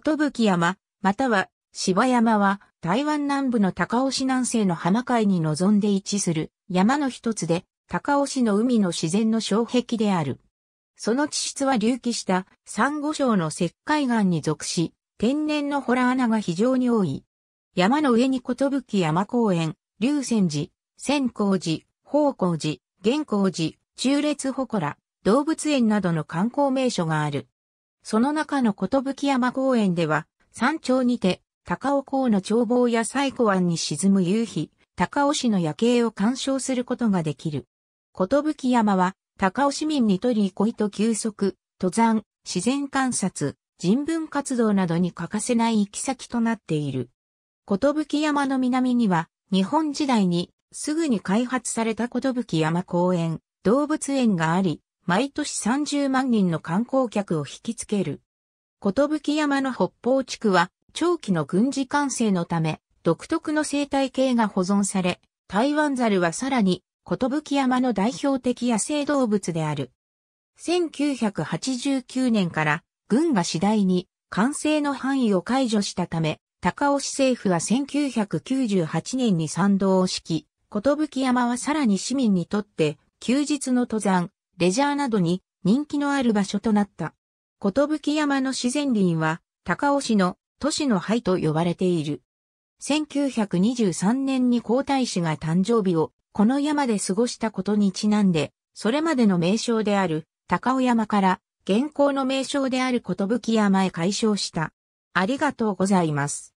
寿山、または芝山は台湾南部の高雄市南西の浜海に臨んで位置する山の一つで高雄市の海の自然の障壁である。その地質は隆起した珊瑚礁の石灰岩に属し、天然の洞穴が非常に多い。山の上に寿山公園、龍泉寺、仙光寺、宝光寺、玄光寺、中列祠、動物園などの観光名所がある。その中の寿山公園では、山頂にて、高尾港の眺望や西湖湾に沈む夕日、高尾市の夜景を鑑賞することができる。寿山は、高尾市民にとり憩いと休息、登山、自然観察、人文活動などに欠かせない行き先となっている。寿山の南には、日本時代にすぐに開発された寿山公園、動物園があり、毎年30万人の観光客を引きつける。き山の北方地区は、長期の軍事管制のため、独特の生態系が保存され、台湾ザルはさらに、き山の代表的野生動物である。1989年から軍が次第に管制の範囲を解除したため、高尾市政府は1998年に賛同を敷き、き山はさらに市民にとって休日の登山、レジャーなどに人気のある場所となった。寿山の自然林は、高尾市の都市の灰と呼ばれている。1923年に皇太子が誕生日をこの山で過ごしたことにちなんで、それまでの名称である高尾山から現行の名称である寿山へ解消した。ありがとうございます。